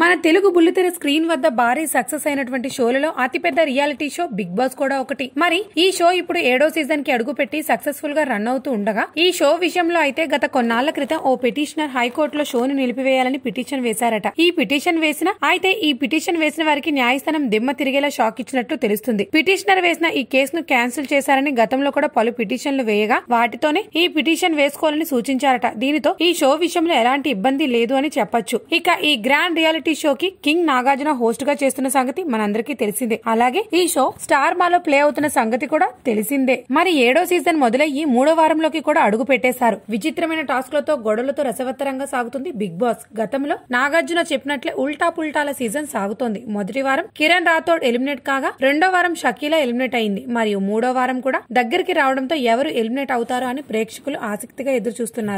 మన తెలుగు బుల్లితెర స్క్రీన్ వద్ద భారీ సక్సెస్ అయినటువంటి షోలలో అతిపెద్ద రియాలిటీ షో బిగ్ బాస్ కూడా ఒకటి మరి ఈ షో ఇప్పుడు ఏడో సీజన్ కి అడుగుపెట్టి సక్సెస్ఫుల్ గా రన్ అవుతూ ఉండగా ఈ షో విషయంలో అయితే గత కొన్నాళ్ల క్రితం ఓ పిటిషనర్ హైకోర్టులో షోను నిలిపివేయాలని పిటిషన్ వేశారట ఈ పిటిషన్ వేసిన అయితే ఈ పిటిషన్ వేసిన వారికి న్యాయస్థానం దిమ్మ తిరిగేలా షాక్ ఇచ్చినట్లు తెలుస్తుంది పిటిషనర్ వేసిన ఈ కేసును క్యాన్సిల్ చేశారని గతంలో కూడా పలు పిటిషన్లు వేయగా వాటితోనే ఈ పిటిషన్ వేసుకోవాలని సూచించారట దీనితో ఈ షో విషయంలో ఎలాంటి ఇబ్బంది లేదు అని చెప్పొచ్చు ఇక ఈ గ్రాండ్ రియాలిటీ రియాలిటీ షోకి కింగ్ నాగార్జున హోస్ట్ గా చేస్తున్న సంగతి మనందరికీ తెలిసిందే అలాగే ఈ షో స్టార్ మాలో ప్లే అవుతున్న సంగతి కూడా తెలిసిందే మరి ఏడో సీజన్ మొదలయ్యి మూడో వారంలోకి కూడా అడుగు పెట్టేశారు విచిత్రమైన టాస్క్ లతో గొడవలతో రసవత్తరంగా సాగుతుంది బిగ్ బాస్ గతంలో నాగార్జున చెప్పినట్లే ఉల్టా పుల్టాల సీజన్ సాగుతోంది మొదటి వారం కిరణ్ రాథోడ్ ఎలిమినేట్ కాగా రెండో వారం షకీలా ఎలిమినేట్ అయింది మరియు మూడో వారం కూడా దగ్గరికి రావడంతో ఎవరు ఎలిమినేట్ అవుతారో అని ప్రేక్షకులు ఆసక్తిగా ఎదురు చూస్తున్నారు